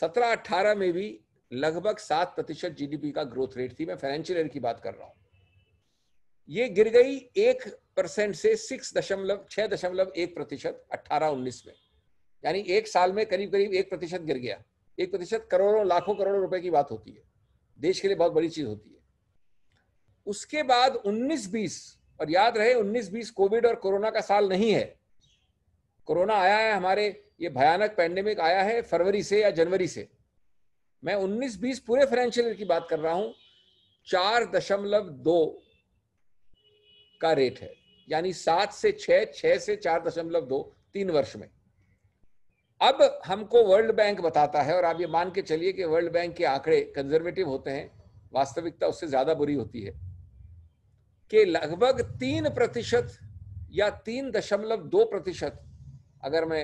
सत्रह अट्ठारह में भी लगभग सात प्रतिशत जीडीपी का ग्रोथ रेट थी मैं फाइनेंशियल ईयर की बात कर रहा हूं ये गिर गई एक परसेंट से सिक्स दशमलव छह दशमलव एक प्रतिशत अट्ठारह उन्नीस में यानी एक साल में करीब करीब एक प्रतिशत गिर गया एक प्रतिशत करोड़ों लाखों करोड़ों रुपए की बात होती है देश के लिए बहुत बड़ी चीज होती है उसके बाद 19-20 और याद रहे 19-20 कोविड और कोरोना का साल नहीं है कोरोना आया है हमारे ये भयानक पैंडेमिक आया है फरवरी से या जनवरी से मैं 19-20 पूरे फाइनेंशियल ईयर की बात कर रहा हूं चार दशमलव दो का रेट है यानी सात से छह छह से चार दशमलव दो तीन वर्ष में अब हमको वर्ल्ड बैंक बताता है और आप ये मान के चलिए कि वर्ल्ड बैंक के आंकड़े कंजर्वेटिव होते हैं वास्तविकता उससे ज्यादा बुरी होती है कि लगभग तीन प्रतिशत या तीन दशमलव दो प्रतिशत अगर मैं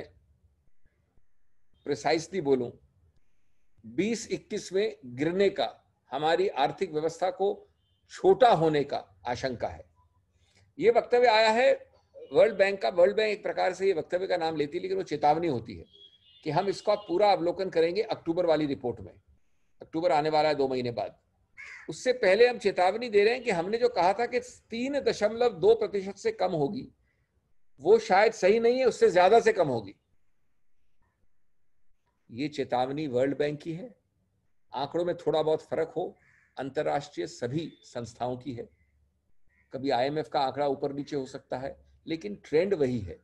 प्रिसाइसली बोलूं 2021 में गिरने का हमारी आर्थिक व्यवस्था को छोटा होने का आशंका है ये वक्तव्य आया है वर्ल्ड बैंक का वर्ल्ड बैंक एक प्रकार से ये वक्तव्य का नाम लेती है लेकिन वो चेतावनी होती है कि हम इसका पूरा अवलोकन करेंगे अक्टूबर वाली रिपोर्ट में अक्टूबर आने वाला है दो महीने बाद उससे पहले हम चेतावनी दे रहे हैं कि हमने जो कहा था कि तीन दशमलव दो प्रतिशत से कम होगी वो शायद सही नहीं है उससे ज्यादा से कम होगी ये चेतावनी वर्ल्ड बैंक की है आंकड़ों में थोड़ा बहुत फर्क हो अंतरराष्ट्रीय सभी संस्थाओं की है कभी आईएमएफ का आंकड़ा ऊपर नीचे हो सकता है लेकिन ट्रेंड वही है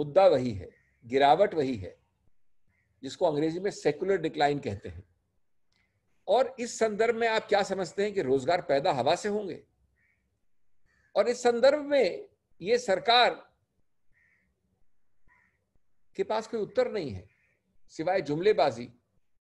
मुद्दा वही है गिरावट वही है जिसको अंग्रेजी में सेकुलर डिक्लाइन कहते हैं और इस संदर्भ में आप क्या समझते हैं कि रोजगार पैदा हवा से होंगे और इस संदर्भ में ये सरकार के पास कोई उत्तर नहीं है सिवाय जुमलेबाजी